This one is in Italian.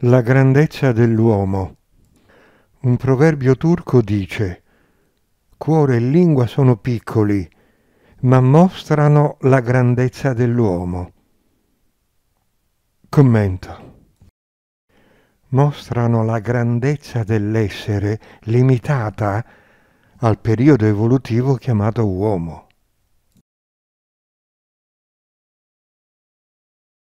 La grandezza dell'uomo. Un proverbio turco dice, cuore e lingua sono piccoli, ma mostrano la grandezza dell'uomo. Commento. Mostrano la grandezza dell'essere limitata al periodo evolutivo chiamato uomo.